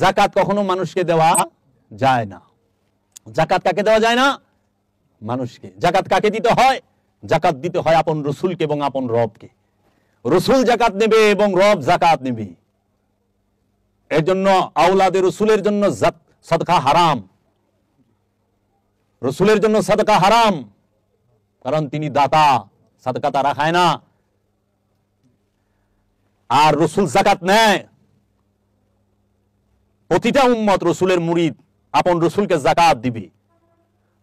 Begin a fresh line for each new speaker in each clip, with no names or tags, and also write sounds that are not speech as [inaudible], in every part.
জাকাত কখনো মানুষকে দেওয়া যায় না জাকাত কাকে দেওয়া যায় না মানুষকে জাকাত কাকে দিতে হয় জাকাত দিতে হয় আপন রসুলকে এবং আপন রবকে রসুল জাকাত নেবে এবং রব জাকাত নেবে এর জন্য আউলাদে রসুলের জন্য সদকা হারাম রসুলের জন্য সদকা হারাম কারণ তিনি দাতা সদকা তারা খায় না আর রসুল জাকাত নেয় প্রতিটা উম্মত রসুলের মুরিদ আপন রসুলকে জাকাত দিবে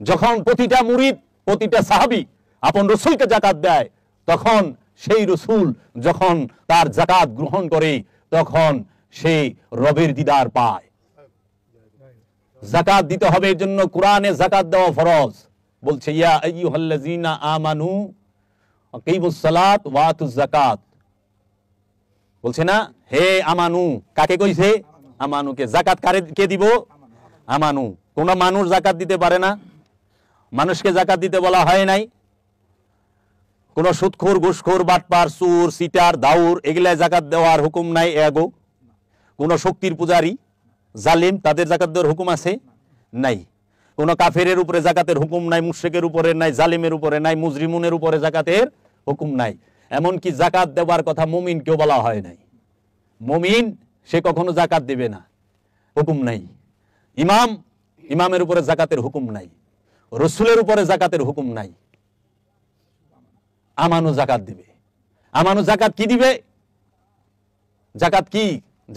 যখন প্রতিটা মুরিদ প্রতিটা সাহাবি আপন রসুলকে জাকাত দেয় তখন সেই রসুল যখন তার জাকাত গ্রহণ করে তখন সে রবের দিদার পায় জাকাত দিতে হবে এর জন্য কোরআনে জাকাত দেওয়া ফরজ বলছে আমানু জাকাত বলছে না হে আমানু কাকে কইছে আমানুকে জাকাত কারে কে দিব আমানু কোনো মানুষ জাকাত দিতে পারে না মানুষকে জাকাত দিতে বলা হয় নাই কোনো সুৎখোর ঘুষখোর বাটপার চুর সিটার দাউর এগুলা জাকাত দেওয়ার হুকুম নাই এগো কোনো শক্তির পূজারী জালিম তাদের জাকাত দেওয়ার হুকুম আছে নাই কোনো কাফেরের উপরে জাকাতের হুকুম নাই মুশেকের উপরে নাই জালিমের উপরে নাই মুজরিমুনের উপরে জাকাতের হুকুম নাই এমনকি জাকাত দেওয়ার কথা মুমিন কেউ বলা হয় নাই মুমিন সে কখনো জাকাত দিবে না হুকুম নাই ইমাম ইমামের উপরে জাকাতের হুকুম নাই রসুলের উপরে জাকাতের হুকুম নাই আমানু জাকাত দিবে আমানু জাকাত কি দিবে জাকাত কি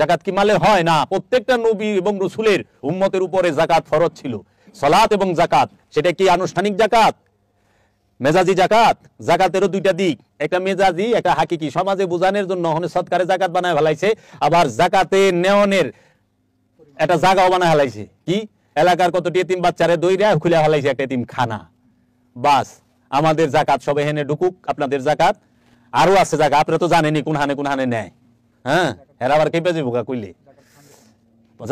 জাকাত কি মালের হয় না প্রত্যেকটা নবী এবং রসুলের উম্মতের উপরে জাকাত ফরজ ছিল সলাৎ এবং জাকাত সেটা কি আনুষ্ঠানিক জাকাত মেজাজি জাকাত জাকাতেরও দুইটা দিক একটা মেজাজি একটা হাকিকি সমাজে বোঝানোর জন্য হনে সৎকারে জাকাত বানায় ফেলাইছে আবার জাকাতে নেওয়ানের একটা জাগাও বানায় ফেলাইছে কি এলাকার কতটি এতিম বাচ্চারে দইরা খুলে ফেলাইছে একটা এতিম খানা বাস আমাদের জাকাত সবে হেনে ঢুকুক আপনাদের জাকাত আরও আছে জায়গা আপনারা তো জানেনি কোন হানে কোন হানে নেয় হ্যাঁ হেরা আবার কেপে যাবো কইলে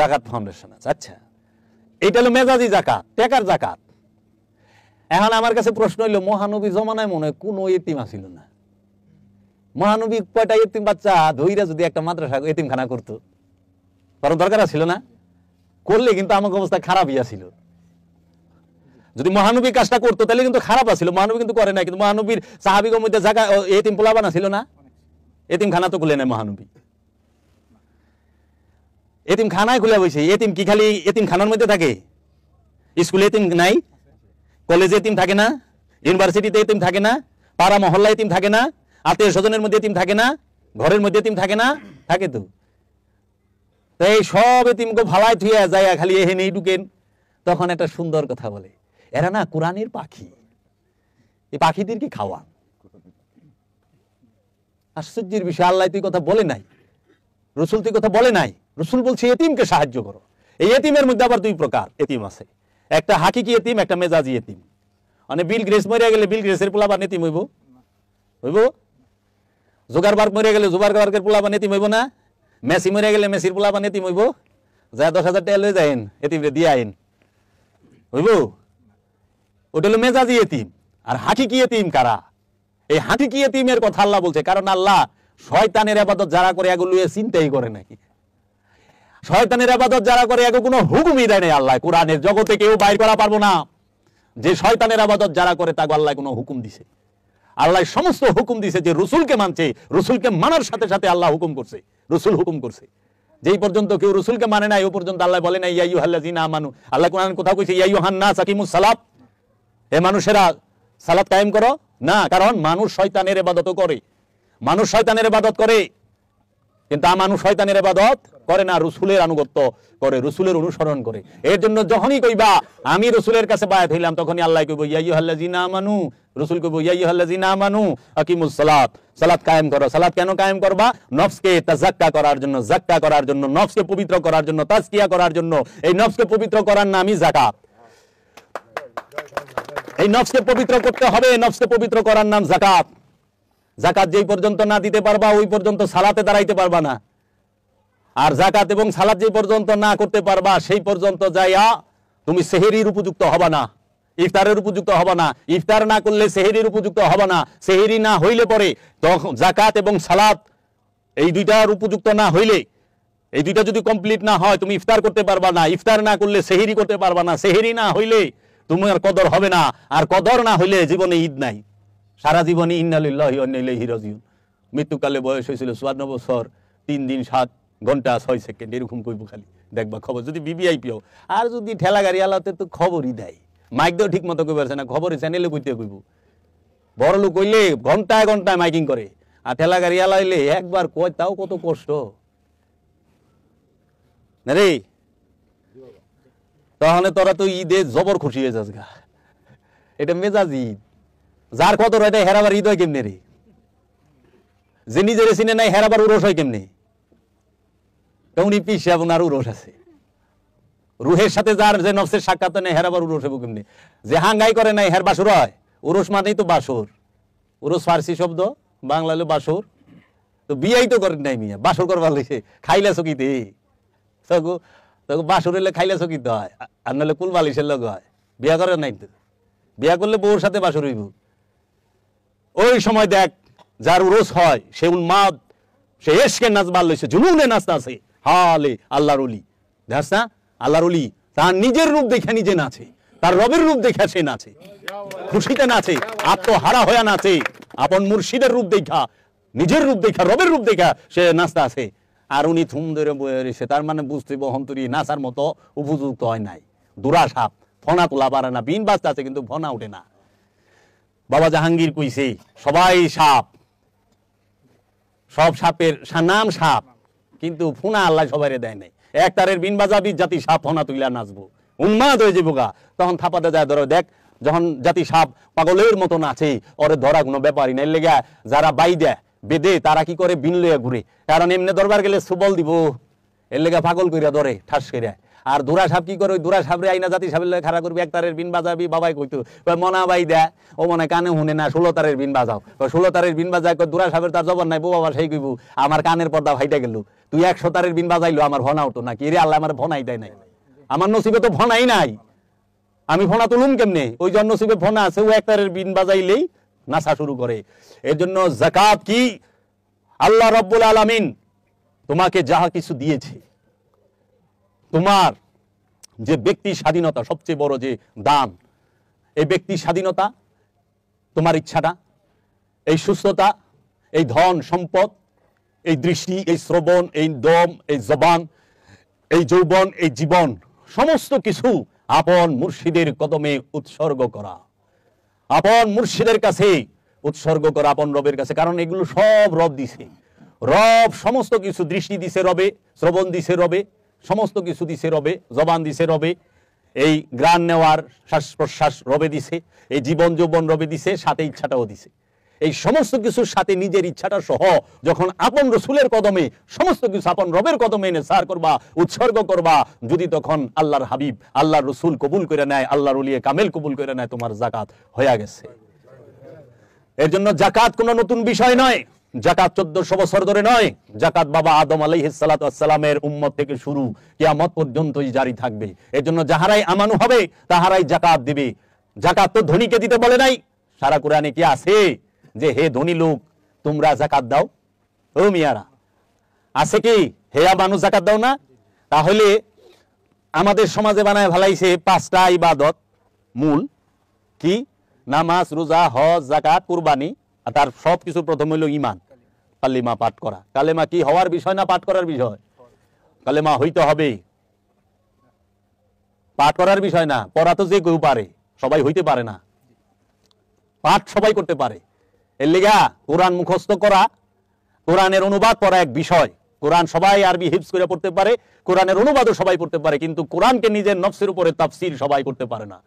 জাকাত ফাউন্ডেশন আছে আচ্ছা এইটা হলো মেজাজি জাকাত টেকার জাকাত এখন আমার কাছে প্রশ্ন হইলো মহানবী জমানায় মনে হয় কোনো এতিম আসিল না মহানবী কয়টা এতিম বাচ্চা ধৈরা যদি একটা মাদ্রাসা এতিমখানা করতো কারণ দরকার আসিল না করলে কিন্তু আমাকে অবস্থা খারাপই আসিল যদি মহানবী কাজটা করতো তাহলে কিন্তু খারাপ আসিল মহানবী কিন্তু করে না কিন্তু মহানবীর সাহাবিক মধ্যে জায়গা এতিম পোলাবানা ছিল না এতিমখানা তো খুলে নেয় মহানবী এতিম খানায় খুলে বসে এতিম কি খালি এতিম খানার মধ্যে থাকে স্কুলে এতিম নাই কলেজে এতিম থাকে না ইউনিভার্সিটিতে এতিম থাকে না পাড়া মহল্লা এতিম থাকে না আত্মীয় স্বজনের মধ্যে এতিম থাকে না ঘরের মধ্যে এতিম থাকে না থাকে তো এই সব এতিমকে ভালাই থুয়া যায় খালি এহে নেই ঢুকেন তখন একটা সুন্দর কথা বলে এরা না কোরআনের পাখি এই পাখিদের কি খাওয়া আশ্চর্যের বিষয় আল্লাহ তুই কথা বলে নাই রসুল তুই কথা বলে নাই রসুল বলছে এতিমকে সাহায্য করো এই এতিমের মধ্যে আবার দুই প্রকার এতিম আছে একটা কি এতিম একটা মেজাজি এতিম মানে বিল গ্রেস মরিয়া গেলে বিল গ্রেসের বা নেতিম হইব হইব জোগার বার্গ মরিয়া গেলে জোগার বার্গের বা নেতিম হইব না মেসি মরিয়া গেলে মেসির বা নেতিম হইব যা দশ হাজার টাকা লয়ে এতিম রে দিয়ে আইন হইব ওটা হলো মেজাজি এতিম আর হাঁটি কি এতিম কারা এই হাঁটি কি এতিমের কথা আল্লাহ বলছে কারণ আল্লাহ শয়তানের আবাদত যারা করে এগুলো চিন্তাই করে নাকি শয়তানের আবাদত যারা করে এগো কোনো হুকুমই দেয় নাই আল্লাহ কোরআনের জগতে কেউ বাইর করা পারবো না যে শয়তানের আবাদত যারা করে তাকে আল্লাহ কোনো হুকুম দিছে আল্লাহ সমস্ত হুকুম দিছে যে রসুলকে মানছে রসুলকে মানার সাথে সাথে আল্লাহ হুকুম করছে রসুল হুকুম করছে যেই পর্যন্ত কেউ রসুলকে মানে না ও পর্যন্ত আল্লাহ বলে না ইয়াই হাল্লা জিনা মানু আল্লাহ কোরআন কোথাও কইছে ইয়াই হান না সাকিমুস সালাত এ মানুষেরা সালাদ কায়েম করো না কারণ মানুষ শয়তানের এবাদত করে মানুষ শয়তানের এবাদত করে কিন্তু মানুষ শয়তানের এবাদত করে না রসুলের আনুগত্য করে রসুলের অনুসরণ করে এর জন্য যখনই কইবা আমি রসুলের কাছে বায়াত হইলাম তখনই আল্লাহ কইব ইয়াই হল্লাজি না রসুল কইব ইয়াই হল্লাজি না আকিমুস সালাত সালাত কায়েম করো সালাত কেন কায়েম করবা নফসকে তাজাক্কা করার জন্য যাক্কা করার জন্য নফসকে পবিত্র করার জন্য তাজকিয়া করার জন্য এই নফসকে পবিত্র করার নামই যাকাত এই নফসকে পবিত্র করতে হবে নফসকে পবিত্র করার নাম যাকাত জাকাত যেই পর্যন্ত না দিতে পারবা ওই পর্যন্ত সালাতে দাঁড়াইতে পারবা না আর জাকাত এবং সালাত যেই পর্যন্ত না করতে পারবা সেই পর্যন্ত যাইয়া তুমি সেহেরির উপযুক্ত হবা না ইফতারের উপযুক্ত হবা না ইফতার না করলে সেহেরির উপযুক্ত হবা না সেহেরি না হইলে পরে তখন জাকাত এবং সালাত এই দুইটার উপযুক্ত না হইলে এই দুইটা যদি কমপ্লিট না হয় তুমি ইফতার করতে পারবা না ইফতার না করলে সেহেরি করতে পারবা না সেহেরি না হইলে তোমার কদর হবে না আর কদর না হইলে জীবনে ঈদ নাই সারা জীবনে ইন্নালিল্লাহ অন্যাইলাহি রাজিউন মৃত্যুকালে বয়স হয়েছিল চুয়ান্ন বছর তিন দিন সাত ঘন্টা ছয় সেকেন্ড এরকম কইব খালি দেখবা খবর যদি বিবিআইপি হোক আর যদি ঠেলা গাড়ি আলাতে তো খবরই দেয় মাইক দিয়েও ঠিক মতো কইবার না খবরে চ্যানেলে কইতে কইব বড় লোক কইলে ঘন্টায় ঘন্টায় মাইকিং করে আর ঠেলা গাড়ি আলাইলে একবার কয় তাও কত কষ্ট রে তাহলে তোরা তো ঈদে জবর খুশি হয়ে যাস গা এটা মেজাজ ঈদ যার কত রয়ে হেরাবার হৃদয় কেমনে রে যে নিজের চিনে নাই হেরাবার উরস হয় কেমনে কেমনি পিস আপনার উরস আছে রুহের সাথে যার যে নফসের সাক্ষাৎ নেই হেরাবার উরস হবো কেমনি যে হাঙ্গাই করে নাই হের বাসুর হয় উরস মানেই তো বাসুর উরস ফার্সি শব্দ বাংলালে বাসুর তো বিয়াই তো করেন নাই মিয়া বাসুর করবার লিখে খাইলা চকিতে তখন তখন বাসুর এলে খাইলা চকিতে হয় আর নাহলে কুল বালিশের লগ হয় বিয়া করে নাই তো বিয়া করলে বউর সাথে বাসুর হইব ওই সময় দেখ যার উরস হয় সে উন্মাদ সে এসকে নাচ বাল লইছে জুনুনে নাচ নাচে হালে আল্লাহর অলি দেখ না আল্লাহর অলি তার নিজের রূপ দেখে নিজে নাচে তার রবের রূপ দেখে সে নাচে খুশিতে নাচে আত্মহারা হয়ে নাচে আপন মুর্শিদের রূপ দেখা নিজের রূপ দেখা রবের রূপ দেখা সে নাচতে আছে আর উনি থুম ধরে বয়ে রয়েছে তার মানে বুঝতে বহন্তরী নাচার মতো উপযুক্ত হয় নাই দুরা সাপ ফনা তোলা পারে না বিন বাঁচতে আছে কিন্তু ফনা উঠে না বাবা জাহাঙ্গীর কইছে সবাই সাপ সব সাপের নাম সাপ কিন্তু ফুনা আল্লাহ সবাই দেয় নাই এক তারের বিন বাজাবি জাতি সাপ ফোনা তুইলা নাচবো উন্মাদ হয়ে যাবো গা তখন থাপাতে যায় ধরো দেখ যখন জাতি সাপ পাগলের মতন আছে ওরে ধরা কোনো ব্যাপারই নাই লেগে যারা বাই দেয় বেদে তারা কি করে বিন লইয়া ঘুরে কারণ এমনি দরবার গেলে সুবল দিব এর লেগে পাগল করিয়া ধরে ঠাস করিয়া আর ধুরা সাপ কি করে ওই ধুরা সাপরে আইনা জাতি সাপের লোক খাড়া করবি এক তারের বিন বাজাবি বাবাই কইতো মনা বাই দে ও মনে কানে শুনে না ষোলো তারের বিন বাজাও ষোলো তারের বিন বাজায় ধুরা সাপের তার জবর নাই বউ বাবা সেই কইবু আমার কানের পর্দা ভাইটা গেল তুই একশো তারের বিন বাজাইলো আমার ভনা উঠো নাকি এরে আল্লাহ আমার ভনাই দেয় নাই আমার নসিবে তো ভনাই নাই আমি ফোনা তুলুম কেমনে ওই জন্য নসিবে ফোনা আছে ও এক তারের বিন বাজাইলেই নাসা শুরু করে এর জন্য জাকাত কি আল্লাহ রব্বুল আলামিন তোমাকে যাহা কিছু দিয়েছে তোমার যে ব্যক্তি স্বাধীনতা সবচেয়ে বড় যে দান এই ব্যক্তি স্বাধীনতা তোমার ইচ্ছাটা এই সুস্থতা এই ধন সম্পদ এই দৃষ্টি এই শ্রবণ এই দম এই জবান এই যৌবন এই জীবন সমস্ত কিছু আপন মুর্শিদের কদমে উৎসর্গ করা আপন মুর্শিদের কাছে উৎসর্গ করা আপন রবের কাছে কারণ এগুলো সব রব দিছে রব সমস্ত কিছু দৃষ্টি দিছে রবে শ্রবণ দিছে রবে সমস্ত কিছু দিছে রবে জবান দিছে রবে এই গ্রাণ নেওয়ার শ্বাস প্রশ্বাস রবে দিছে এই জীবন যৌবন রবে দিছে সাথে ইচ্ছাটাও দিছে এই সমস্ত কিছুর সাথে নিজের ইচ্ছাটা সহ যখন আপন রসুলের কদমে সমস্ত কিছু আপন রবের কদমে এনে সার করবা উৎসর্গ করবা যদি তখন আল্লাহর হাবিব আল্লাহর রসুল কবুল করে নেয় আল্লাহর উলিয়ে কামেল কবুল করে নেয় তোমার জাকাত হয়ে গেছে এর জন্য জাকাত কোনো নতুন বিষয় নয় জাকাত চোদ্দশো বছর ধরে নয় জাকাত বাবা আদম আলী সালাতামের উম্মত থেকে শুরু কিয়ামত পর্যন্তই জারি থাকবে এজন্য যাহারাই আমানু হবে তাহারাই জাকাত দিবে জাকাত তো ধনীকে দিতে বলে নাই সারা কোরআনে কি আছে যে হে ধনী লোক তোমরা জাকাত দাও ও মিয়ারা আছে কি হে মানুষ জাকাত দাও না তাহলে আমাদের সমাজে বানায় ভালাইছে পাঁচটা ইবাদত মূল কি নামাজ রোজা হজ জাকাত কুরবানি আর তার সব কিছু প্রথম হইল ইমান কালিমা পাঠ করা কালেমা কি হওয়ার বিষয় না পাঠ করার বিষয় কালেমা হইতে হবে পাঠ করার বিষয় না পড়া তো যে কেউ পারে সবাই হইতে পারে না পাঠ সবাই করতে পারে এর লেগা কোরআন মুখস্থ করা কোরআনের অনুবাদ পড়া এক বিষয় কোরআন সবাই আরবি হিপস করে পড়তে পারে কোরআনের অনুবাদও সবাই পড়তে পারে কিন্তু কোরআনকে নিজের নফসের উপরে তাফসির সবাই করতে পারে না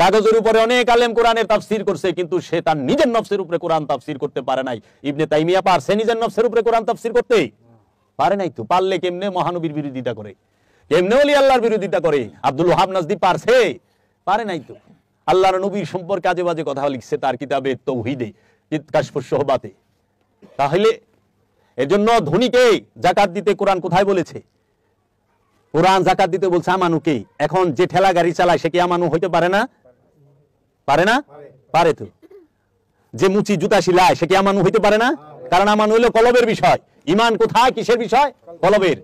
কাগজের উপরে অনেক আলেম কোরআনের তাফসির করছে কিন্তু সে তার নিজের নফসের উপরে কোরআন তাফসির করতে পারে নাই ইবনে তাইমিয়া পার সে নিজের নফসের উপরে কোরআন তাফসির করতে পারে নাই তো পারলে কেমনে মহানবীর বিরোধিতা করে কেমনে অলি আল্লাহর বিরোধিতা করে আব্দুল হাব নাজদি পারছে পারে নাই তো আল্লাহর নবীর সম্পর্কে আজে বাজে কথা লিখছে তার কিতাবে তৌহিদে কাশফুসহবাতে তাহলে এজন্য ধনীকে জাকাত দিতে কোরআন কোথায় বলেছে কোরআন জাকাত দিতে বলছে আমানুকে এখন যে ঠেলা গাড়ি চালায় সে কি আমানু হইতে পারে না পারে না পারে তো যে মুচি জুতা শিলায় সে কি আমানু হইতে পারে না কারণ আমানু হইলো কলবের বিষয় ইমান কোথায় কিসের বিষয় কলবের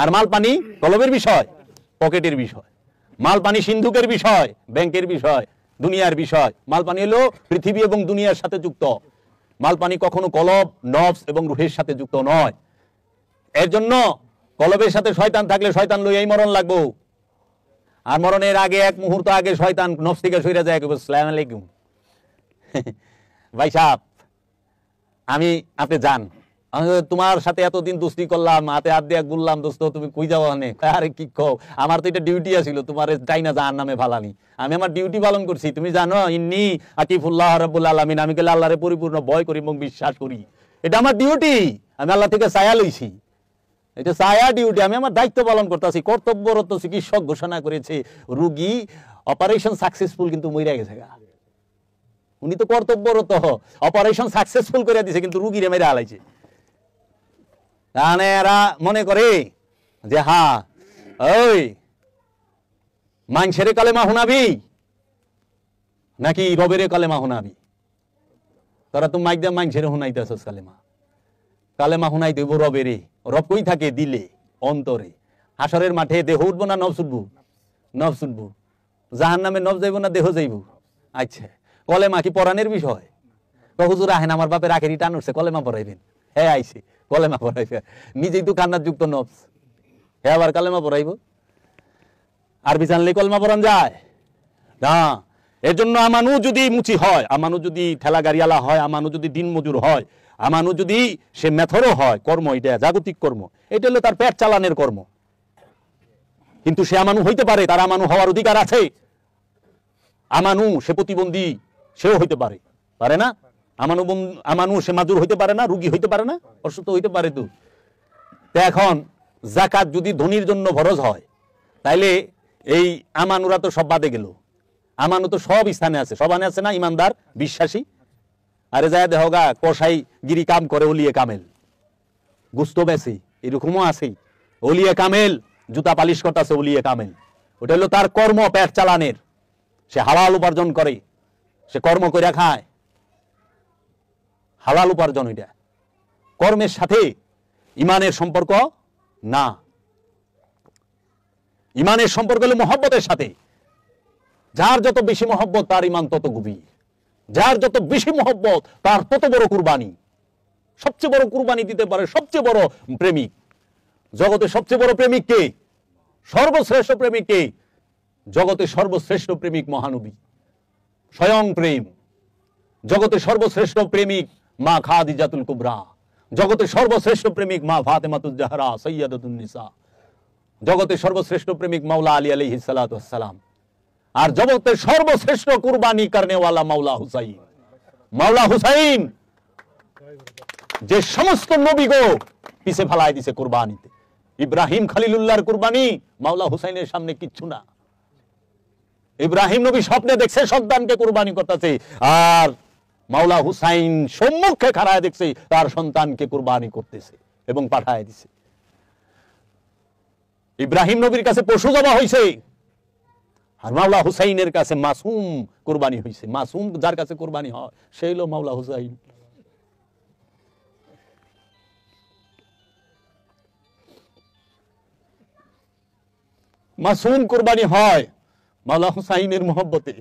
আর মাল পানি কলবের বিষয় পকেটের বিষয় মাল পানি সিন্ধুকের বিষয় ব্যাংকের বিষয় দুনিয়ার বিষয় মাল পানি হলো পৃথিবী এবং দুনিয়ার সাথে যুক্ত মাল পানি কখনো কলব নবস এবং রুহের সাথে যুক্ত নয় এর জন্য কলবের সাথে শয়তান থাকলে শয়তান লই এই মরণ লাগবো আর মরণের আগে এক মুহূর্ত আগে শয়তান নফসিকে থেকে সইরা যায় কেবল সালাম আলাইকুম [laughs] ভাই সাহ আমি আপনি যান তোমার সাথে এতদিন দোস্তি করলাম হাতে হাত দিয়ে গুললাম দোস্ত তুমি কই যাও আনে [laughs] আরে কি কো আমার তো এটা ডিউটি আছিল তোমার তাই না যার নামে ভালানি আমি আমার ডিউটি পালন করছি তুমি জানো ইন্নি আকিফুল্লাহ রাব্বুল আলামিন আমি গেলে আল্লাহরে পরিপূর্ণ ভয় করি এবং বিশ্বাস করি এটা আমার ডিউটি আমি আল্লাহ থেকে ছায়া লইছি এটা সায়া ডিউটি আমি আমার দায়িত্ব পালন করতেছি কর্তব্যরত চিকিৎসক ঘোষণা করেছে রুগী অপারেশন সাকসেসফুল কিন্তু মরিয়া গেছে গা উনি তো কর্তব্যরত অপারেশন সাকসেসফুল করে দিছে কিন্তু রুগীরে মেরে আলাইছে কারণ এরা মনে করে যে হা ওই মাংসেরে কালেমা হুনাবি নাকি রবেরে কালেমা হুনাবি তারা তো মাইক দিয়ে মাংসেরে হুনাইতেছ কালেমা কালেমা হুনাই দেব রবেরে রব কই থাকে দিলে অন্তরে হাসরের মাঠে দেহ উঠবো না নব শুটবো নব শুটবো জাহান নামে নব যাইব না দেহ যাইব আচ্ছা কলেমা কি পরাণের বিষয় হুজুর আহেন আমার বাপের আখেরি টান উঠছে কলেমা পড়াইবেন হ্যাঁ আইসে কলেমা পড়াইবে নিজেই তো কান্নার যুক্ত নবস হ্যাঁ আবার কালেমা পড়াইব বি জানলে কলেমা পড়ান যায় না এজন্য আমানু যদি মুচি হয় আমানু যদি ঠেলা গাড়িওয়ালা হয় আমানু যদি দিন মজুর হয় আমানু যদি সে মেথরও হয় কর্ম এটা জাগতিক কর্ম এটা হলো তার পেট চালানের কর্ম কিন্তু সে আমানু হইতে পারে তার আমানু হওয়ার অধিকার আছে আমানু সে প্রতিবন্ধী সেও হইতে পারে পারে না আমানু আমানু সে মাজুর হইতে পারে না রুগী হইতে পারে না অসুস্থ হইতে পারে তো এখন জাকাত যদি ধনির জন্য ভরজ হয় তাইলে এই আমানুরা তো সব বাদে গেল আমানু তো সব স্থানে আছে সব আনে আছে না ইমানদার বিশ্বাসী আরে যায় দেহগা কষাই গিরি কাম করে ওলিয়ে কামেল গুস্ত বেশি এরকমও আছেই ওলিয়ে কামেল জুতা পালিশ করতেছে ওলিয়ে কামেল ওটা হলো তার কর্ম পেট চালানের সে হালাল উপার্জন করে সে কর্ম করে খায় হালাল উপার্জন ওইটা কর্মের সাথে ইমানের সম্পর্ক না ইমানের সম্পর্ক হলো মহব্বতের সাথে যার যত বেশি মহব্বত তার ইমান তত গভীর যার যত বেশি মহব্বত তার তত বড় কুরবানি সবচেয়ে বড় কুরবানি দিতে পারে সবচেয়ে বড় প্রেমিক জগতে সবচেয়ে বড় প্রেমিক কে সর্বশ্রেষ্ঠ প্রেমিক কে জগতে সর্বশ্রেষ্ঠ প্রেমিক মহানবী স্বয়ং প্রেম জগতে সর্বশ্রেষ্ঠ প্রেমিক মা খাদিজাতুল কুবরা জগতে সর্বশ্রেষ্ঠ প্রেমিক মা ফাতেমাতুল জাহরা সৈয়দুল নিসা জগতে সর্বশ্রেষ্ঠ প্রেমিক মাওলা আলী আলী হিসালাতাম আর জগতের সর্বশ্রেষ্ঠ কুরবানি কারণে মাওলা হুসাইন মাওলা হুসাইন যে সমস্ত নবীগো পিছে ফেলায় দিছে কুরবানিতে ইব্রাহিম খালিলুল্লাহর কুরবানি মাওলা হুসাইনের সামনে কিচ্ছু না ইব্রাহিম নবী স্বপ্নে দেখছে সন্তানকে কুরবানি করতেছে আর মাওলা হুসাইন সম্মুখে খাড়ায় দেখছে তার সন্তানকে কুরবানি করতেছে এবং পাঠায় দিছে ইব্রাহিম নবীর কাছে পশু জমা হয়েছে আর মাওলা হুসাইনের কাছে মাসুম কোরবানি হয়েছে মাসুম যার কাছে কোরবানি হয় সেই হলো মাওলা হুসাইন মাসুম কোরবানি হয় মাওলা হুসাইনের মোহব্বতে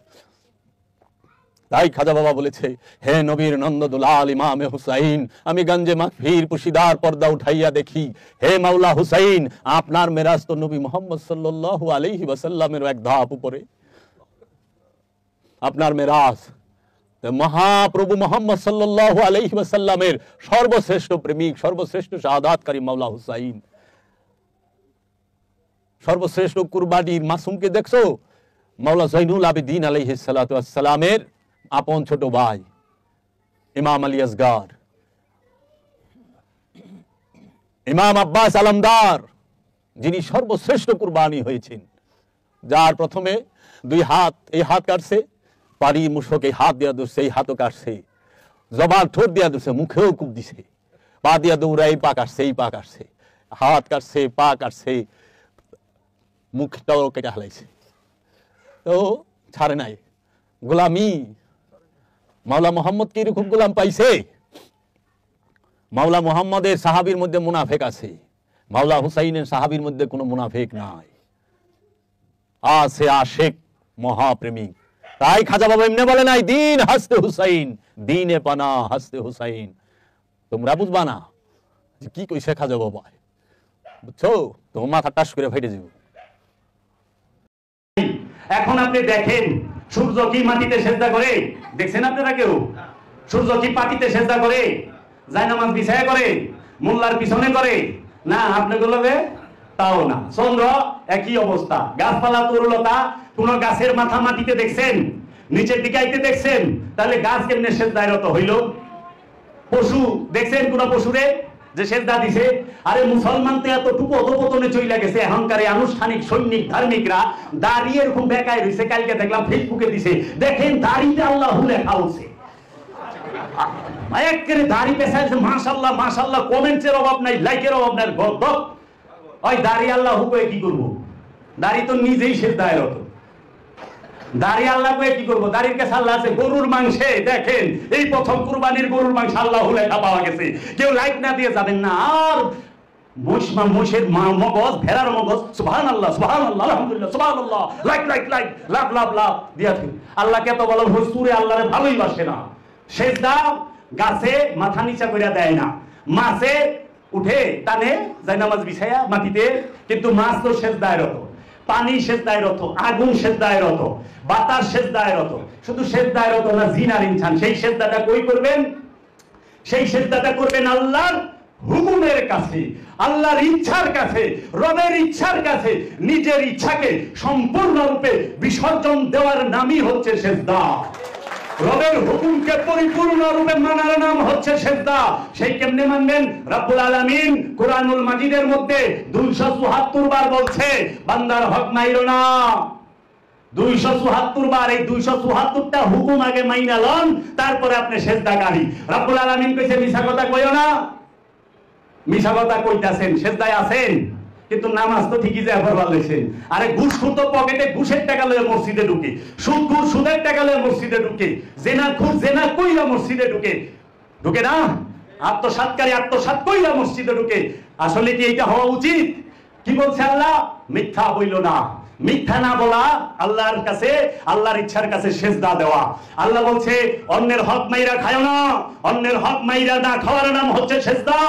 তাই খাজা বাবা বলেছে হে নবীর নন্দ দুলাল ইমামে হুসাইন আমি গঞ্জে মাহফির পুশিদার পর্দা উঠাইয়া দেখি হে মাওলা হুসাইন আপনার মেরাজ তো নবী মোহাম্মদ সাল্লু আলাইহি বাসাল্লামের এক ধাপ উপরে আপনার মেরাজ মহাপ্রভু মোহাম্মদ সাল্লু আলহি বাসাল্লামের সর্বশ্রেষ্ঠ প্রেমিক সর্বশ্রেষ্ঠ শাহাদাতকারী মাওলা হুসাইন সর্বশ্রেষ্ঠ কুরবানির মাসুমকে দেখছো মাওলা জৈনুল আবিদিন আলহিসালামের আপন ছোট ভাই ইমাম আলী আসগার ইমাম আব্বাস আলমদার যিনি সর্বশ্রেষ্ঠ কুরবানি হয়েছেন যার প্রথমে দুই হাত এই হাত কাটছে পারি মুসকে হাত দিয়া ধরছে এই হাতও কাটছে জবার ঠোঁট দিয়া ধরছে মুখেও কূপ দিছে পা দিয়া দৌড়া এই পা কাটছে এই পা কাটছে হাত কাটছে পা কাটছে মুখটাও কেটে হালাইছে তো ছাড়ে নাই গোলামি মাওলা মোহাম্মদ কি এরকম গোলাম পাইছে মাওলা মোহাম্মদের সাহাবির মধ্যে মুনাফেক আছে মাওলা হুসাইনের সাহাবির মধ্যে কোনো মুনাফেক নাই আছে আশেক মহাপ্রেমিক তাই খাজা বাবা এমনি বলে নাই দিন হাসতে হুসাইন দিনে পানা হাসতে হুসাইন তোমরা বুঝবা না কি কইছে খাজা বাবা বুঝছো তোমার মাথা টাস করে ফেটে যাব এখন আপনি দেখেন সূর্য কি মাটিতে সেজদা করে দেখছেন আপনারা কেউ সূর্য কি পাটিতে সেজদা করে জায়নামাজ বিছায় করে মোল্লার পিছনে করে না আপনাদের লগে তাও না চন্দ্র একই অবস্থা গাছপালা তরুলতা কোন গাছের মাথা মাটিতে দেখছেন নিচের দিকে আইতে দেখছেন তাহলে গাছ কেমনে সেজদায়রত হইল পশু দেখছেন কোন পশুরে যে সেজদা দিছে আরে মুসলমান তো এতটুকু অধপতনে চইলা গেছে এখনকার আনুষ্ঠানিক সৈনিক ধার্মিকরা দাঁড়িয়ে এরকম বেকায় রয়েছে কালকে দেখলাম ফেসবুকে দিছে দেখেন দাড়িতে আল্লাহ লেখা হচ্ছে একেবারে দাড়ি পেশাইছে মাশাল্লাহ মাশাল্লাহ কমেন্টের অভাব নাই লাইকের অভাব নাই গপ ওই দাঁড়ি আল্লাহ হুকে কি করবো দাড়ি তো নিজেই সেজদায় রত দাড়ি আল্লাহ করে কি করবো দাড়ির কাছে আল্লাহ আছে গরুর মাংসে দেখেন এই প্রথম কুরবানির গরুর মাংস আল্লাহ লেখা পাওয়া গেছে কেউ লাইট না দিয়ে যাবেন না আর মগজ ভেড়ার মগজ সুভান আল্লাহ সুভান আল্লাহ আলহামদুলিল্লাহ সুভান আল্লাহ লাইট লাইট লাইট লাভ লাভ লাভ আল্লাহ কে তো বলো হুসুরে আল্লাহরে ভালোই বাসে না শেষ দাম গাছে মাথা নিচা করিয়া দেয় না মাছে উঠে টানে জায়নামাজ বিছায়া মাটিতে কিন্তু মাছ তো শেষ দায়ের হতো পানি শেষ সেজদায়রত আগুন শেষ সেজদায়রত বাতাস শেষ সেজদায়রত শুধু শেষ সেজদায়রত না জিনার ইনসান সেই শেষ সেজদাটা কই করবেন সেই শেষ সেজদাটা করবেন আল্লাহর হুকুমের কাছে আল্লাহর ইচ্ছার কাছে রবের ইচ্ছার কাছে নিজের ইচ্ছাকে সম্পূর্ণরূপে বিসর্জন দেওয়ার নামই হচ্ছে শেষ দা রবের হুকুমকে পরিপূর্ণ রূপে মানার নাম হচ্ছে সেদ্ধা সেই কেমনে মানবেন রাব্বুল আলামিন কোরআনুল মাজিদের মধ্যে 274 বার বলছে বান্দার হক মাইরো না দুইশো চুহাত্তর বার এই দুইশো চুহাত্তরটা হুকুম আগে মাইনা লন তারপরে আপনি সেজদাকারী রাব্বুল আলামিন কইছে মিশা কথা কইও না মিশা কথা কইতাছেন সেজদায় আছেন কিন্তু নামাজ তো ঠিকই যে আবার বাড়লেছে আরে ঘুষ তো পকেটে ঘুষের টাকা লয়ে মসজিদে ঢুকে সুদ ঘুষ সুদের টাকা লয়ে মসজিদে ঢুকে জেনা খুব জেনা কইলা মসজিদে ঢুকে ঢুকে না আত্মসাতকারী আত্মসাত কইলা মসজিদে ঢুকে আসলে কি এটা হওয়া উচিত কি বলছে আল্লাহ মিথ্যা হইল না মিথ্যা না বলা আল্লাহর কাছে আল্লাহর ইচ্ছার কাছে শেষ দা দেওয়া আল্লাহ বলছে অন্যের হক মাইরা খায় না অন্যের হক মাইরা না খাওয়ার নাম হচ্ছে শেষ দা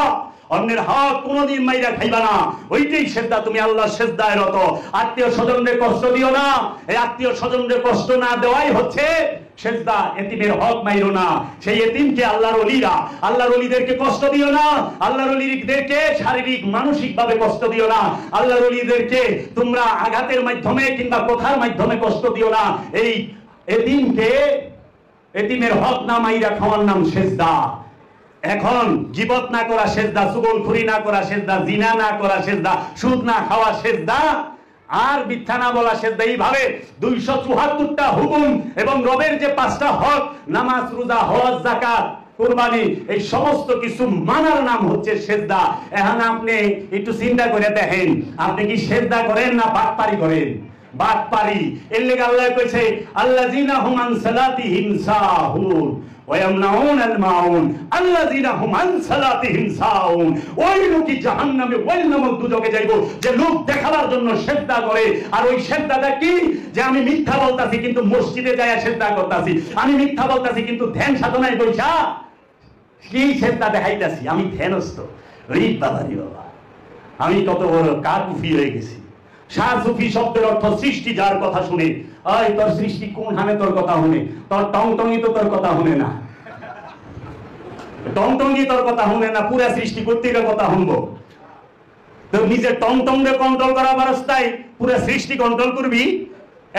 অন্যের হক কোনদিন মাইরা খাইবা না ওইটাই সেদ্ধা তুমি আল্লাহ সেদ্ধায় রত আত্মীয় স্বজনদের কষ্ট দিও না এই আত্মীয় স্বজনদের কষ্ট না দেওয়াই হচ্ছে সেজদা এতিমের হক মাইরো না সেই এতিমকে আল্লাহর অলিরা আল্লাহর অলিদেরকে কষ্ট দিও না আল্লাহর অলিদেরকে শারীরিক মানসিক ভাবে কষ্ট দিও না আল্লাহর অলিদেরকে তোমরা আঘাতের মাধ্যমে কিংবা কথার মাধ্যমে কষ্ট দিও না এই এতিমকে এতিমের হক না মাইরা খাওয়ার নাম সেজদা এখন জীবত না করা সুগল খুরি না করা সেজদা জিনা না করা সেজদা সুদ না খাওয়া সেজদা আর মিথ্যা বলা সেদ্ধা এইভাবে দুইশো চুহাত্তরটা হুকুম এবং রবের যে পাঁচটা হক নামাজ রোজা হজ জাকাত কোরবানি এই সমস্ত কিছু মানার নাম হচ্ছে সেদ্ধা এখন আপনি একটু চিন্তা করে দেখেন আপনি কি সেদ্ধা করেন না বাটপারি করেন বাটপারি এর লেগে আল্লাহ কয়েছে আল্লাহ জিনা হুমান সালাতি হিমসাহুন ويمنعون الذين هم عن صلاتهم ওই লোকই জাহান্নামে ওই নামক দুজকে যাইব যে লোক দেখাবার জন্য করে আর ওই কি যে আমি মিথ্যা বলতাছি কিন্তু মসজিদে যায় করতাছি আমি মিথ্যা বলতাছি কিন্তু ধ্যান সাধনায় বৈশা কি শ্রদ্ধা দেখাইতাছি আমি ধ্যানস্থ রিত বাবা রে বাবা আমি কত বড় কাকুফি হয়ে গেছি সুফি শব্দের অর্থ সৃষ্টি যার কথা শুনে আয় তোর সৃষ্টি কোন হানে তোর কথা শুনে তোর টং টংই তো তোর কথা শুনে না টং তোর কথা শুনে না পুরা সৃষ্টি করতে কথা শুনবো তোর নিজের টং রে কন্ট্রোল করা অবস্থায় পুরা সৃষ্টি কন্ট্রোল করবি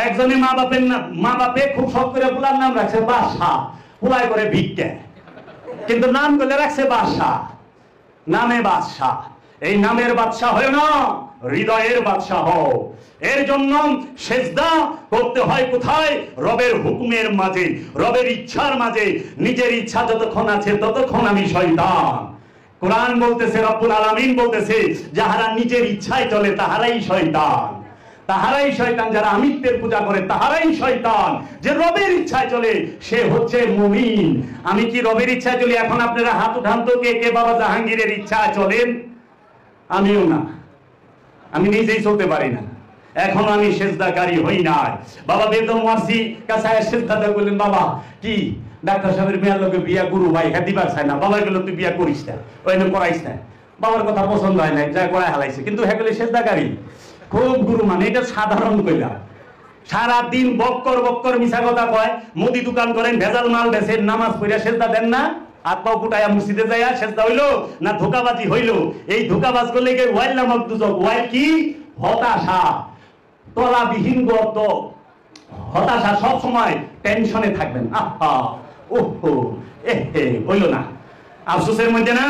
একজনে মা বাপের নাম মা বাপে খুব শখ করে পোলার নাম রাখছে বাসা পোলায় করে ভিক্ষা কিন্তু নাম করলে রাখছে বাদশাহ নামে বাদশাহ এই নামের বাদশাহ হয় না হৃদয়ের বাদশাহ এর জন্য সেজদা করতে হয় কোথায় রবের হুকুমের মাঝে রবের ইচ্ছার মাঝে নিজের ইচ্ছা যতক্ষণ আছে ততক্ষণ আমি শয়তান কোরআন বলতেছে রব্বুল আলামিন বলতেছে যাহারা নিজের ইচ্ছায় চলে তাহারাই শয়তান তাহারাই শয়তান যারা আমিত্বের পূজা করে তাহারাই শয়তান যে রবের ইচ্ছায় চলে সে হচ্ছে মুমিন আমি কি রবের ইচ্ছায় চলি এখন আপনারা হাত উঠান তো কে কে বাবা জাহাঙ্গীরের ইচ্ছায় চলেন আমিও না আমি নিজেই চলতে পারি না এখন আমি সেজদাকারী হই না বাবা বেদম মাসি কাছে সেজদাদা বললেন বাবা কি ডাক্তার সাহেবের মেয়ের লোকে বিয়া গুরু ভাই হ্যাঁ দিবার চাই না বাবা গেলো তুই বিয়া করিস না ওই করাইস না বাবার কথা পছন্দ হয় না যা করাই হালাইছে কিন্তু হ্যাঁ গেলে সেজদাকারী খুব গুরু মানে এটা সাধারণ কইলা সারা দিন বক্কর বক্কর মিশা কথা কয় মুদি দোকান করেন ভেজাল মাল বেছেন নামাজ পড়িয়া সেজদা দেন না হাত পাও মুসিদে মসজিদে যাইয়া সেজদা হইলো না ধোকাবাজি হইলো এই ধোকাবাজ করলে কে ওয়াইল নামক দুজক ওয়াইল কি হতাশা তলাবিহীন গর্ত হতাশা সব সময় টেনশনে থাকবেন আহা ওহো এহে হইলো না আফসোসের মধ্যে না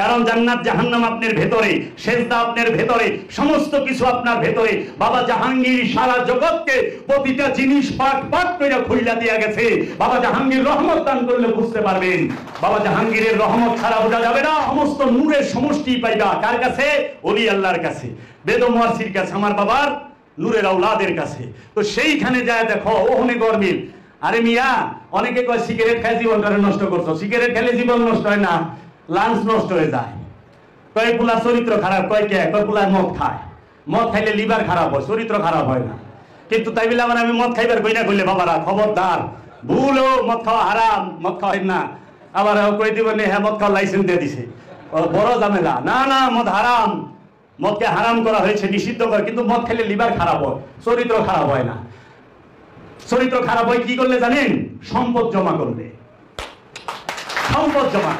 কারণ জান্নাত জাহান্নাম আপনার ভেতরে সেজদা আপনার ভেতরে সমস্ত কিছু আপনার ভেতরে বাবা জাহাঙ্গীর সারা জগৎকে প্রতিটা জিনিস পাট পাট করে খুইলা দিয়া গেছে বাবা জাহাঙ্গীর রহমত দান করলে বুঝতে পারবেন বাবা জাহাঙ্গীরের রহমত ছাড়া বোঝা যাবে না সমস্ত নূরের সমষ্টি পাইবা কার কাছে অলি আল্লাহর কাছে বেদম কাছে আমার বাবার নূরের আউলাদের কাছে তো সেইখানে যায় দেখো ওহনে গরমিল আরে মিয়া অনেকে কয় সিগারেট খাই জীবনটা নষ্ট করছো সিগারেট খেলে জীবন নষ্ট হয় না লাঞ্চ নষ্ট হয়ে যায় কয় পোলার চরিত্র খারাপ কয় কে কয় পোলার মদ খায় মদ খাইলে লিভার খারাপ হয় চরিত্র খারাপ হয় না কিন্তু তাই বলে আমার আমি মদ খাইবার কই না কইলে বাবারা খবরদার ভুলও মদ খাওয়া হারাম মদ খাওয়াই না আবার কই দিব নে হ্যাঁ মদ খাওয়া লাইসেন্স দিয়ে দিছে বড় ঝামেলা না না মদ হারাম মদকে হারাম করা হয়েছে নিষিদ্ধ কর কিন্তু মদ খেলে লিভার খারাপ হয় চরিত্র খারাপ হয় না চরিত্র খারাপ হয় কি করলে জানেন সম্পদ জমা করলে সম্পদ জমা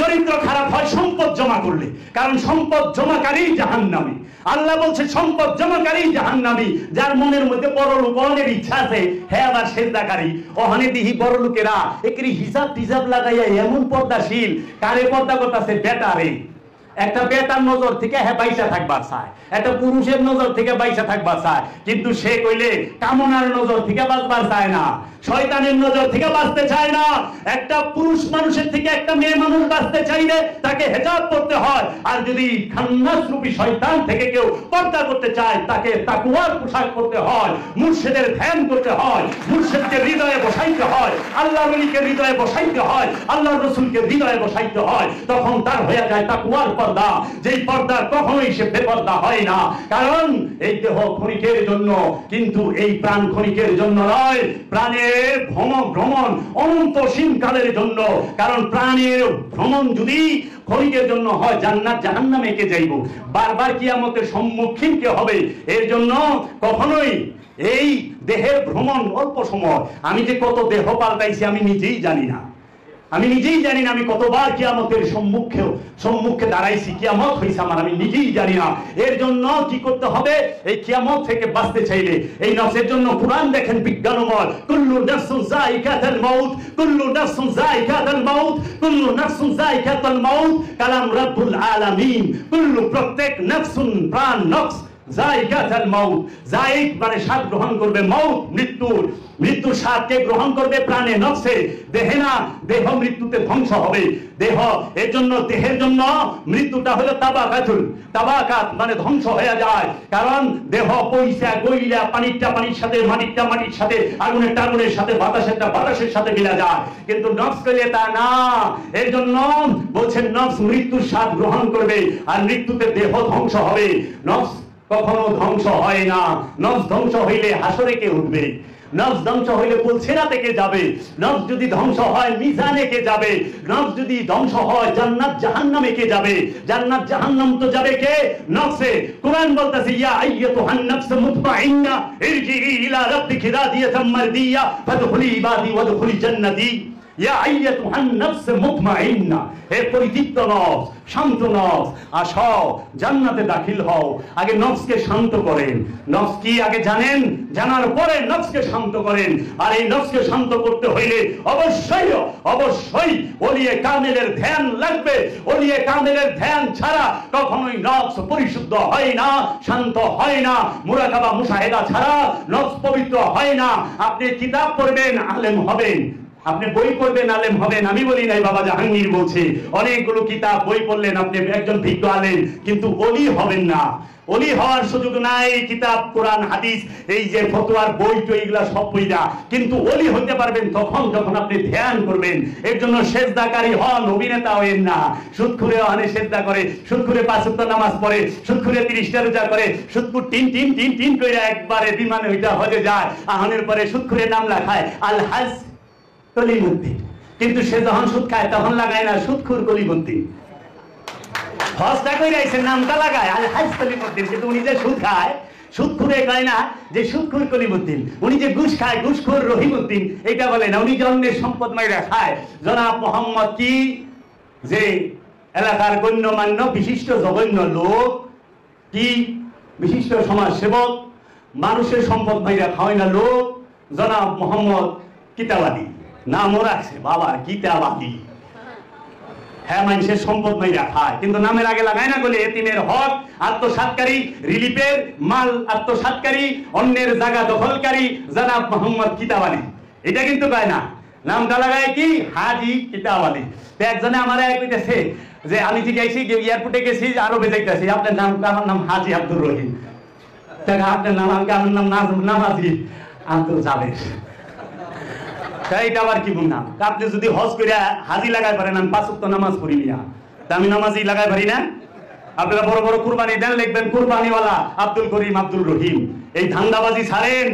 চরিত্র খারাপ হয় সম্পদ জমা করলে কারণ সম্পদ জমাকারী জাহান নামে আল্লাহ বলছে সম্পদ জমাকারী জাহান নামি যার মনের মধ্যে বড় অনেক ইচ্ছা আছে হ্যাঁ আবার সেজদাকারী অহনে দিহি বড় লোকেরা একরি হিসাব টিজাব লাগাইয়া এমন পর্দাশীল কারে পর্দা করতেছে বেটারে একটা বেতার নজর থেকে হ্যাঁ বাইসা থাকবার চায় একটা পুরুষের নজর থেকে বাইসা থাকবার চায় কিন্তু সে কইলে কামনার নজর থেকে বাঁচবার চায় না শয়তানের নজর থেকে বাঁচতে চায় না একটা পুরুষ মানুষের থেকে একটা মেয়ে মানুষ বাঁচতে চাইলে তাকে হেজাব করতে হয় আর যদি খান্নাস রূপী শয়তান থেকে কেউ পর্দা করতে চায় তাকে তাকুয়ার পোশাক করতে হয় মুর্শিদের ধ্যান করতে হয় মুর্শিদকে হৃদয়ে বসাইতে হয় আল্লাহ নবীকে হৃদয়ে বসাইতে হয় আল্লাহ রসুলকে হৃদয়ে বসাইতে হয় তখন তার হয়ে যায় তাকুয়ার পথ বেপর্দা যেই পর্দা কখনোই সে বেপর্দা হয় না কারণ এই দেহ ক্ষণিকের জন্য কিন্তু এই প্রাণ ক্ষণিকের জন্য নয় প্রাণের ভ্রম ভ্রমণ অনন্ত সীমকালের জন্য কারণ প্রাণের ভ্রমণ যদি ক্ষণিকের জন্য হয় জান্নাত জাহান নামে কে যাইব বারবার কি আমাদের সম্মুখীন কে হবে এর জন্য কখনোই এই দেহের ভ্রমণ অল্প সময় আমি যে কত দেহ পাল্টাইছি আমি নিজেই জানি না আমি নিজেই জানি না আমি কতবার কিয়ামতের সম্মুখে সম্মুখে দাঁড়াইছি কিয়ামত হয়েছে আমার আমি নিজেই জানি না এর জন্য কি করতে হবে এই কিয়ামত থেকে বাঁচতে চাইলে এই নফসের জন্য কোরআন দেখেন বিজ্ঞানমল কুল্লু নাফসুন যায়িকাতুল মাউত কুল্লু নাফসুন যায়িকাতুল মাউত কুল্লু নাফসুন যায়িকাতুল মাউত কালাম রব্বুল আলামিন কুল্লু প্রত্যেক নাফসুন প্রাণ নফস জায়গাতাল মানে গ্রহণ করবে মৃত্যুর মৃত্যুর গ্রহণ করবে প্রাণে দেহে না দেহ মৃত্যুতে ধ্বংস হবে দেহ এর জন্য দেহের জন্য মৃত্যুটা হলো তাবাকাতুল তাবাকাত মানে ধ্বংস হয়ে যায় কারণ দেহ পয়সা গইলা পানিটা পানির সাথে মাটিটা মাটির সাথে আগুনের টাগুনের সাথে বাতাসেরটা বাতাসের সাথে মিলা যায় কিন্তু নফস করলে তা না এর জন্য বলছেন নফস মৃত্যুর স্বাদ গ্রহণ করবে আর মৃত্যুতে দেহ ধ্বংস হবে নক্স কখনো ধ্বংস হয় না নফস ধ্বংস হইলে হাসরে কে উঠবে নফস ধ্বংস হইলে পুলছেরা থেকে যাবে নফস যদি ধ্বংস হয় মিজানে কে যাবে নফস যদি ধ্বংস হয় জান্নাত জাহান্নামে কে যাবে জান্নাত জাহান্নাম তো যাবে কে নফসে কুরআন বলতাছে ইয়া আইয়াতুহান নফস মুতমাইন্না ইরজিই ইলা রাব্বিকি রাদিয়াতাম মারদিয়া ফাদখুলি ইবাদি ওয়াদখুলি জান্নাতি ইয়া আইয়াতুহান নাফস শান্ত করতে হইলে অবশ্যই অবশ্যই ওলিয়ে কামেলের ধ্যান লাগবে ওলিয়ে কামেলের ধ্যান ছাড়া কখনোই নফস পরিশুদ্ধ হয় না শান্ত হয় না মুরাকাবা মুশাহেদা ছাড়া নফস পবিত্র হয় না আপনি কিতাব পড়বেন আলেম হবেন আপনি বই পড়বেন আলেম হবেন আমি বলি নাই বাবা জাহাঙ্গীর বলছে অনেকগুলো কিতাব বই পড়লেন আপনি একজন ভিজ্ঞ আলেন কিন্তু অলি হবেন না অলি হওয়ার সুযোগ নাই কিতাব কোরআন হাদিস এই যে ফতোয়ার বই তো এইগুলা সব বই না কিন্তু অলি হতে পারবেন তখন যখন আপনি ধ্যান করবেন এর জন্য সেজদাকারী হন অভিনেতা হয়েন না সুদখুরে অনে সেজদা করে সুদখুরে পাঁচত্তর নামাজ পড়ে সুদখুরে তিরিশটা রোজা করে সুদপুর তিন তিন তিন তিন করে একবারে বিমানে ওইটা হজে যায় আহনের পরে সুদখুরে নাম লেখায় আল হাজ কলিমুদ্দিন কিন্তু সে যখন সুদ খায় তখন লাগায় না সুদখুর কলিমুদ্দিন হজটা করে আইসেন নামটা লাগায় আর হাজ কলিমুদ্দিন কিন্তু উনি যে সুদ খায় সুদখুরে কয় না যে সুদখুর কলিমুদ্দিন উনি যে ঘুষ খায় ঘুষখুর রহিমুদ্দিন এটা বলে না উনি জন্মের সম্পদ মাইরা খায় জনাব মোহাম্মদ কি যে এলাকার গণ্যমান্য বিশিষ্ট জগন্য লোক কি বিশিষ্ট সমাজ সেবক মানুষের সম্পদ মাইরা খাওয়ায় না লোক জনাব মোহাম্মদ কিতাবাদী নামও রাখছে বাবার গীতা হ্যাঁ মানুষের সম্পদ মাইরা খায় কিন্তু নামের আগে লাগায় না বলে এতিমের হক আত্মসাতকারী রিলিফের মাল আত্মসাতকারী অন্যের জায়গা দখলকারী জানাব মোহাম্মদ কিতাবালি এটা কিন্তু পায় না নামটা লাগায় কি হাজি কিতাবালি তো একজনে আমার এক কইতেছে যে আমি জিজ্ঞাসি এয়ারপোর্টে গেছি আরবে যাইতেছি আপনার নাম আমার নাম হাজি আব্দুর রহিম আপনার নাম আমার নাম নাম হাজি আব্দুল জাবের এটা আবার কি বললাম আপনি যদি হজ করে হাজি লাগাই পারেন আমি পাঁচ উক্ত নামাজ পড়ি না তা আমি নামাজই লাগাই পারি না আপনারা বড় বড় কুরবানি দেন লিখবেন কুরবানিওয়ালা আব্দুল করিম আব্দুল রহিম এই ধান্দাবাজি ছাড়েন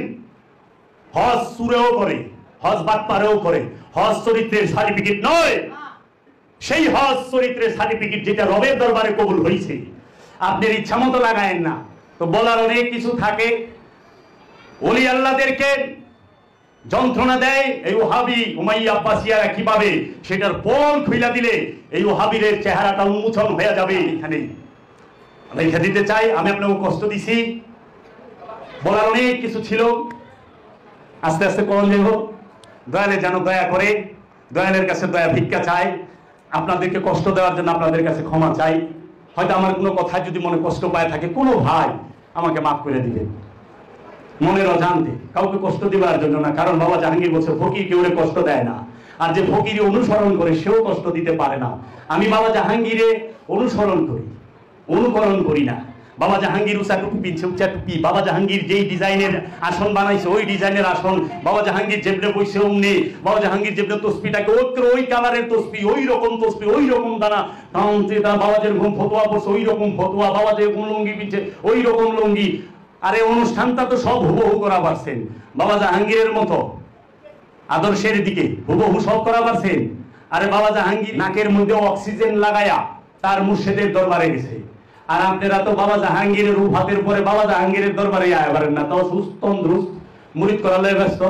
হজ সুরেও করে হজ বাটপারেও করে হজ চরিত্রের সার্টিফিকেট নয় সেই হজ চরিত্রের সার্টিফিকেট যেটা রবের দরবারে কবুল হয়েছে আপনার ইচ্ছা মতো লাগায়েন না তো বলার অনেক কিছু থাকে অলি আল্লাহদেরকে যন্ত্রণা দেয় এই ওহাবি উমাইয়া আব্বাসিয়ারা কিভাবে সেটার পল খুইলা দিলে এই ওহাবিরের চেহারাটা উন্মোচন হয়ে যাবে এখানে রেখে দিতে চাই আমি আপনাকে কষ্ট দিছি বলার অনেক কিছু ছিল আস্তে আস্তে কল দেব দয়ালে যেন দয়া করে দয়ালের কাছে দয়া ভিক্ষা চাই আপনাদেরকে কষ্ট দেওয়ার জন্য আপনাদের কাছে ক্ষমা চাই হয়তো আমার কোনো কথায় যদি মনে কষ্ট পায় থাকে কোনো ভাই আমাকে মাফ করে দিবে মনের অজান্তে কাউকে কষ্ট দেওয়ার জন্য না কারণ বাবা জাহাঙ্গীর বলছে ফকির কেউ কষ্ট দেয় না আর যে ফকির অনুসরণ করে সেও কষ্ট দিতে পারে না আমি বাবা জাহাঙ্গীরে অনুসরণ করি অনুকরণ করি না বাবা জাহাঙ্গীর উঁচা টুপি পিনছে উঁচা টুপি বাবা জাহাঙ্গীর যেই ডিজাইনের আসন বানাইছে ওই ডিজাইনের আসন বাবা জাহাঙ্গীর যেমনে বইছে অমনি বাবা জাহাঙ্গীর যেমনে তসপিটাকে ওত্র ওই কালারের তসপি ওই রকম তসপি ওই রকম দানা টাউনতে তার বাবা যেরকম ফতোয়া পড়ছে ওই রকম ফতোয়া বাবা যেরকম লুঙ্গি পিনছে ওই রকম লুঙ্গি আর এই অনুষ্ঠানটা তো সব হুবহু করা পারছেন বাবা জাহাঙ্গীরের মতো আদর্শের দিকে হুবহু সব করা পারছেন আরে বাবা জাহাঙ্গীর নাকের মধ্যে অক্সিজেন লাগায়া তার মুর্শিদের দরবারে গেছে আর আপনারা তো বাবা জাহাঙ্গীরের রূপ হাতের পরে বাবা জাহাঙ্গীরের দরবারে আয় পারেন না তাও সুস্থ তন্দ্রুস্ত করালে ব্যস্ত